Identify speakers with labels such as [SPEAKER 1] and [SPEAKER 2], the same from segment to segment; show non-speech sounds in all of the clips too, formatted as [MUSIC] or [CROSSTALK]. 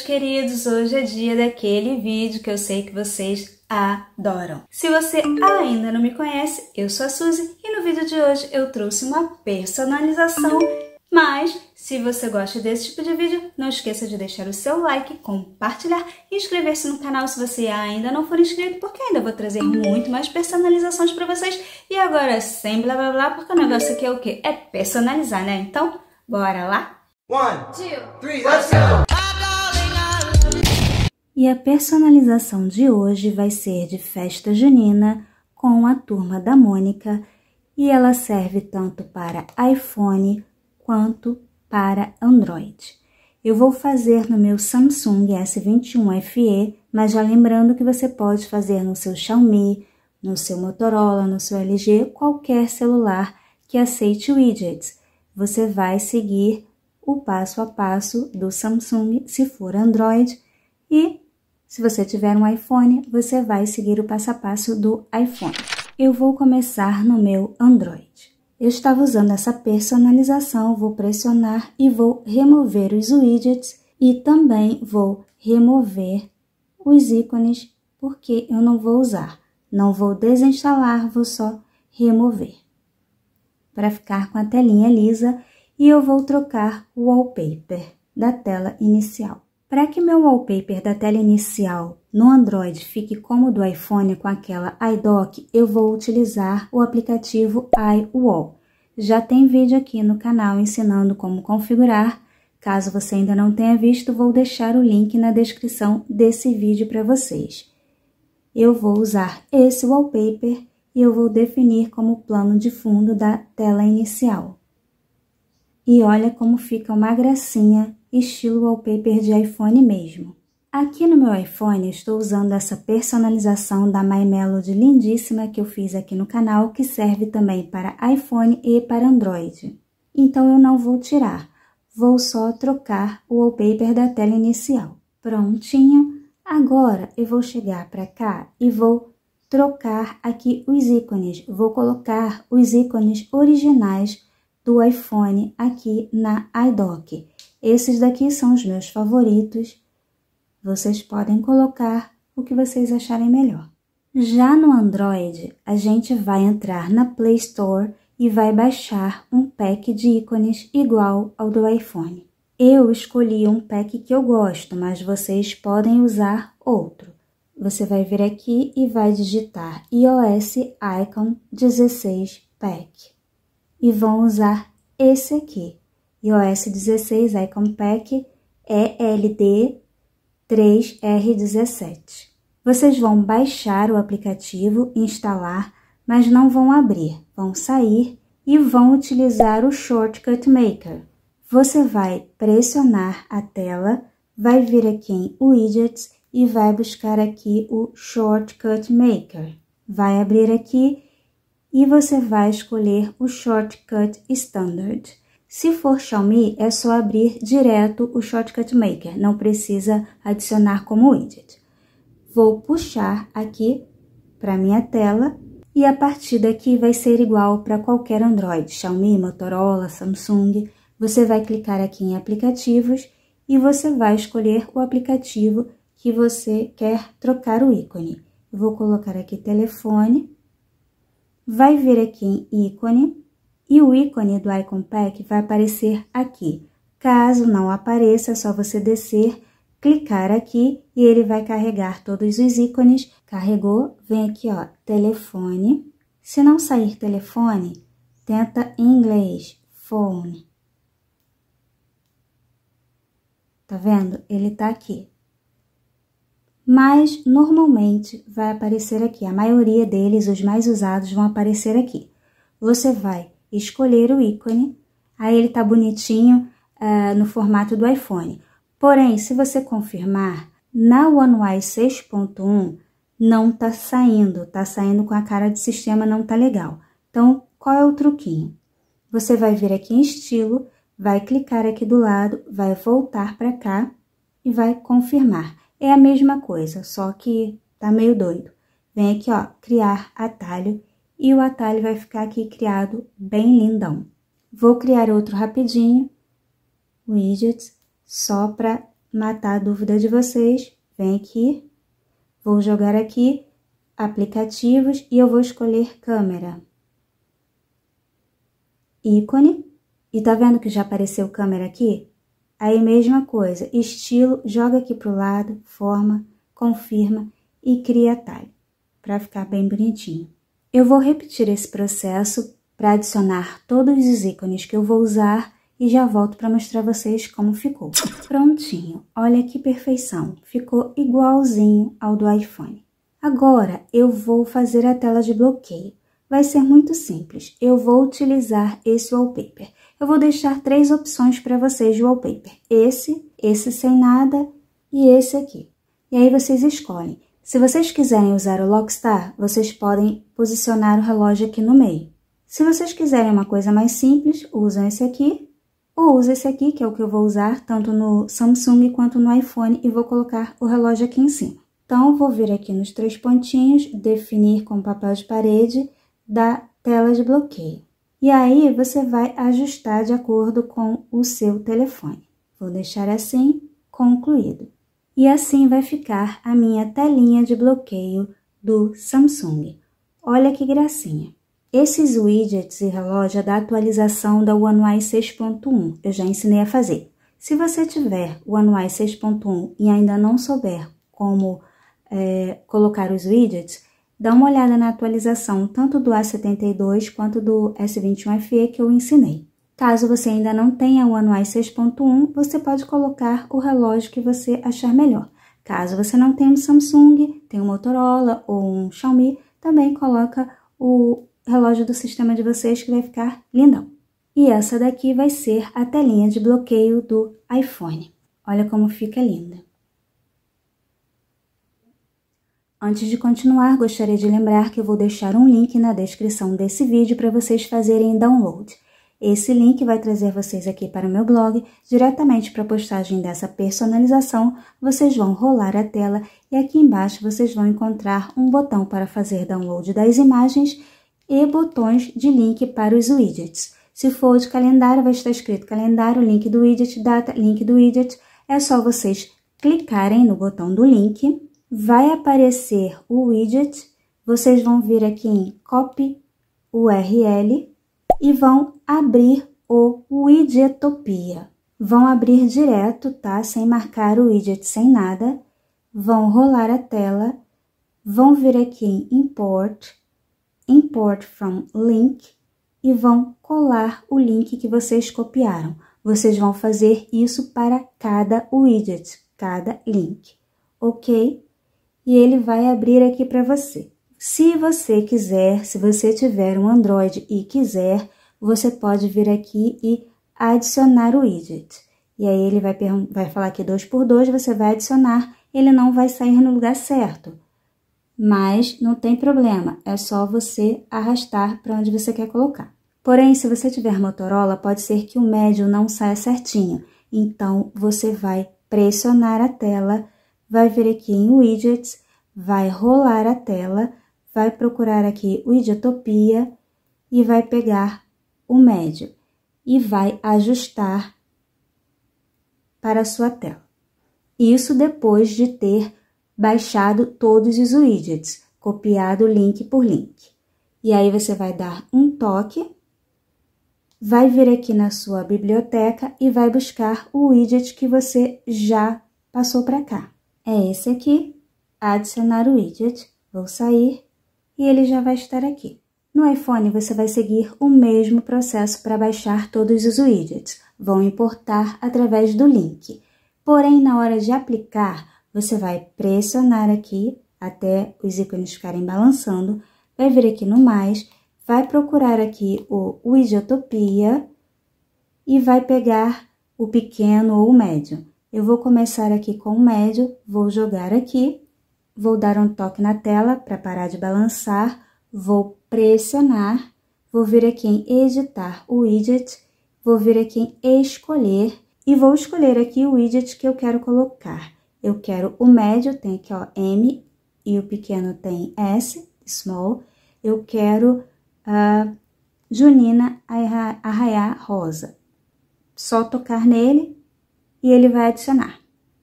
[SPEAKER 1] queridos, hoje é dia daquele vídeo que eu sei que vocês adoram. Se você ainda não me conhece, eu sou a Suzy e no vídeo de hoje eu trouxe uma personalização. Mas, se você gosta desse tipo de vídeo, não esqueça de deixar o seu like, compartilhar e inscrever-se no canal se você ainda não for inscrito, porque ainda vou trazer muito mais personalizações para vocês. E agora, sem blá blá blá, porque o negócio aqui é o quê? É personalizar, né? Então, bora lá? One, two, three, let's go! e a personalização de hoje vai ser de festa junina com a turma da Mônica e ela serve tanto para iPhone quanto para Android. Eu vou fazer no meu Samsung S21 FE, mas já lembrando que você pode fazer no seu Xiaomi, no seu Motorola, no seu LG, qualquer celular que aceite widgets. Você vai seguir o passo a passo do Samsung se for Android e se você tiver um iPhone, você vai seguir o passo a passo do iPhone. Eu vou começar no meu Android. Eu estava usando essa personalização, vou pressionar e vou remover os widgets e também vou remover os ícones porque eu não vou usar. Não vou desinstalar, vou só remover. Para ficar com a telinha lisa e eu vou trocar o wallpaper da tela inicial. Para que meu wallpaper da tela inicial no Android fique como o do iPhone com aquela iDock, eu vou utilizar o aplicativo iWall. Já tem vídeo aqui no canal ensinando como configurar. Caso você ainda não tenha visto, vou deixar o link na descrição desse vídeo para vocês. Eu vou usar esse wallpaper e eu vou definir como plano de fundo da tela inicial. E olha como fica uma gracinha estilo wallpaper de iPhone mesmo. Aqui no meu iPhone estou usando essa personalização da My Melody lindíssima que eu fiz aqui no canal, que serve também para iPhone e para Android. Então eu não vou tirar, vou só trocar o wallpaper da tela inicial. Prontinho, agora eu vou chegar para cá e vou trocar aqui os ícones, vou colocar os ícones originais do iPhone aqui na iDock. Esses daqui são os meus favoritos. Vocês podem colocar o que vocês acharem melhor. Já no Android, a gente vai entrar na Play Store e vai baixar um pack de ícones igual ao do iPhone. Eu escolhi um pack que eu gosto, mas vocês podem usar outro. Você vai vir aqui e vai digitar iOS Icon 16 Pack e vão usar esse aqui iOS 16 Icon Pack ELD 3R17. Vocês vão baixar o aplicativo, instalar, mas não vão abrir, vão sair e vão utilizar o Shortcut Maker. Você vai pressionar a tela, vai vir aqui em Widgets e vai buscar aqui o Shortcut Maker. Vai abrir aqui e você vai escolher o Shortcut Standard. Se for Xiaomi, é só abrir direto o Shortcut Maker, não precisa adicionar como widget. Vou puxar aqui para minha tela e a partir daqui vai ser igual para qualquer Android, Xiaomi, Motorola, Samsung. Você vai clicar aqui em aplicativos e você vai escolher o aplicativo que você quer trocar o ícone. vou colocar aqui telefone, vai vir aqui em ícone, e o ícone do iCon Pack vai aparecer aqui. Caso não apareça, é só você descer, clicar aqui e ele vai carregar todos os ícones. Carregou, vem aqui, ó, telefone. Se não sair telefone, tenta em inglês, phone. Tá vendo? Ele tá aqui. Mas, normalmente, vai aparecer aqui. A maioria deles, os mais usados, vão aparecer aqui. Você vai e escolher o ícone. Aí ele está bonitinho uh, no formato do iPhone. Porém, se você confirmar, na One UI 6.1 não está saindo, está saindo com a cara de sistema, não está legal. Então, qual é o truquinho? Você vai vir aqui em estilo, vai clicar aqui do lado, vai voltar para cá e vai confirmar. É a mesma coisa, só que tá meio doido. Vem aqui, ó, criar atalho e o atalho vai ficar aqui criado bem lindão. Vou criar outro rapidinho, widget, só para matar a dúvida de vocês. Vem aqui, vou jogar aqui, aplicativos, e eu vou escolher câmera. Ícone, e tá vendo que já apareceu câmera aqui? Aí, mesma coisa, estilo, joga aqui pro lado, forma, confirma e cria atalho, para ficar bem bonitinho. Eu vou repetir esse processo para adicionar todos os ícones que eu vou usar e já volto para mostrar vocês como ficou. [LAUGHS] Prontinho, olha que perfeição, ficou igualzinho ao do iPhone. Agora eu vou fazer a tela de bloqueio. Vai ser muito simples, eu vou utilizar esse wallpaper. Eu vou deixar três opções para vocês de wallpaper, esse, esse sem nada e esse aqui. E aí vocês escolhem. Se vocês quiserem usar o Lockstar, vocês podem posicionar o relógio aqui no meio. Se vocês quiserem uma coisa mais simples, usam esse aqui ou usa esse aqui, que é o que eu vou usar tanto no Samsung quanto no iPhone e vou colocar o relógio aqui em cima. Então, vou vir aqui nos três pontinhos, definir com papel de parede, da tela de bloqueio. E aí, você vai ajustar de acordo com o seu telefone. Vou deixar assim, concluído. E assim vai ficar a minha telinha de bloqueio do Samsung. Olha que gracinha. Esses widgets e relógio é da atualização da One UI 6.1, eu já ensinei a fazer. Se você tiver o One UI 6.1 e ainda não souber como é, colocar os widgets, dá uma olhada na atualização tanto do A72 quanto do S21FE que eu ensinei. Caso você ainda não tenha o Anuais 6.1, você pode colocar o relógio que você achar melhor. Caso você não tenha um Samsung, tenha um Motorola ou um Xiaomi, também coloca o relógio do sistema de vocês que vai ficar lindão. E essa daqui vai ser a telinha de bloqueio do iPhone. Olha como fica linda. Antes de continuar, gostaria de lembrar que eu vou deixar um link na descrição desse vídeo para vocês fazerem download. Esse link vai trazer vocês aqui para o meu blog, diretamente para a postagem dessa personalização, vocês vão rolar a tela e aqui embaixo vocês vão encontrar um botão para fazer download das imagens e botões de link para os widgets. Se for de calendário, vai estar escrito calendário, link do widget, data, link do widget. É só vocês clicarem no botão do link, vai aparecer o widget, vocês vão vir aqui em copy URL, e vão abrir o Widgetopia. Vão abrir direto, tá? Sem marcar o widget, sem nada. Vão rolar a tela, vão vir aqui em Import, Import from Link e vão colar o link que vocês copiaram. Vocês vão fazer isso para cada widget, cada link, ok? E ele vai abrir aqui para você. Se você quiser, se você tiver um Android e quiser, você pode vir aqui e adicionar o widget. E aí ele vai, vai falar que 2 é por 2 você vai adicionar, ele não vai sair no lugar certo. Mas não tem problema, é só você arrastar para onde você quer colocar. Porém, se você tiver Motorola, pode ser que o médio não saia certinho. Então, você vai pressionar a tela, vai vir aqui em Widgets, vai rolar a tela, vai procurar aqui o idiotopia e vai pegar o médio e vai ajustar para a sua tela. Isso depois de ter baixado todos os widgets, copiado link por link. E aí você vai dar um toque, vai vir aqui na sua biblioteca e vai buscar o widget que você já passou para cá. É esse aqui, adicionar o widget, vou sair e ele já vai estar aqui. No iPhone, você vai seguir o mesmo processo para baixar todos os widgets. Vão importar através do link. Porém, na hora de aplicar, você vai pressionar aqui até os ícones ficarem balançando, vai vir aqui no mais, vai procurar aqui o Widgetopia e vai pegar o pequeno ou o médio. Eu vou começar aqui com o médio, vou jogar aqui vou dar um toque na tela para parar de balançar, vou pressionar, vou vir aqui em editar o widget, vou vir aqui em escolher e vou escolher aqui o widget que eu quero colocar. Eu quero o médio, tem aqui ó, M, e o pequeno tem S, small. Eu quero uh, Junina Arraiá Rosa. Só tocar nele e ele vai adicionar.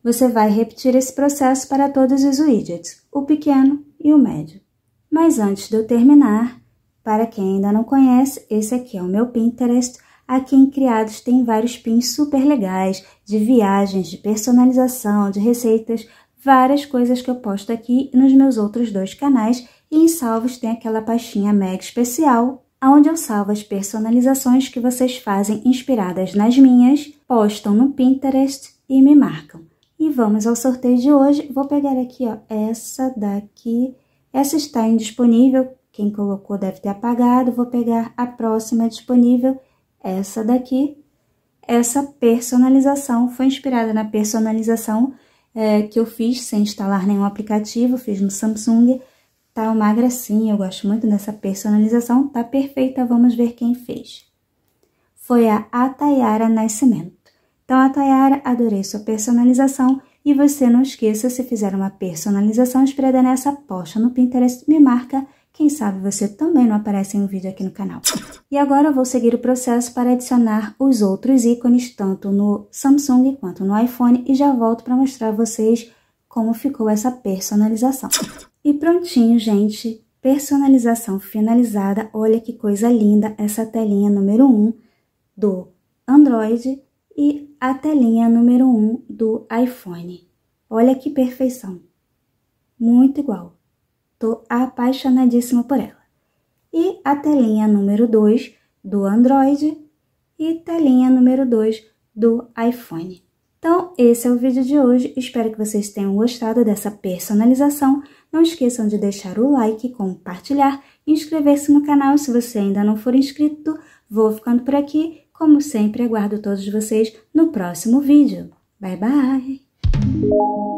[SPEAKER 1] Você vai repetir esse processo para todos os widgets, o pequeno e o médio. Mas antes de eu terminar, para quem ainda não conhece, esse aqui é o meu Pinterest. Aqui em Criados tem vários pins super legais, de viagens, de personalização, de receitas, várias coisas que eu posto aqui nos meus outros dois canais. E em salvos tem aquela pastinha mega especial, onde eu salvo as personalizações que vocês fazem inspiradas nas minhas, postam no Pinterest e me marcam. E vamos ao sorteio de hoje. Vou pegar aqui, ó, essa daqui. Essa está indisponível, quem colocou deve ter apagado. Vou pegar a próxima disponível, essa daqui. Essa personalização foi inspirada na personalização é, que eu fiz sem instalar nenhum aplicativo, fiz no Samsung. Tá uma gracinha, eu gosto muito dessa personalização, tá perfeita, vamos ver quem fez. Foi a Atayara Nascimento. Então a Tayara, adorei sua personalização e você não esqueça, se fizer uma personalização expreda nessa posta no Pinterest, me marca, quem sabe você também não aparece em um vídeo aqui no canal. E agora eu vou seguir o processo para adicionar os outros ícones, tanto no Samsung quanto no iPhone, e já volto para mostrar a vocês como ficou essa personalização. E prontinho, gente, personalização finalizada, olha que coisa linda essa telinha número 1 do Android, e a telinha número 1 do iPhone. Olha que perfeição! Muito igual. Tô apaixonadíssima por ela. E a telinha número 2 do Android e telinha número 2 do iPhone. Então, esse é o vídeo de hoje. Espero que vocês tenham gostado dessa personalização. Não esqueçam de deixar o like, compartilhar, inscrever-se no canal se você ainda não for inscrito. Vou ficando por aqui como sempre, aguardo todos vocês no próximo vídeo. Bye bye!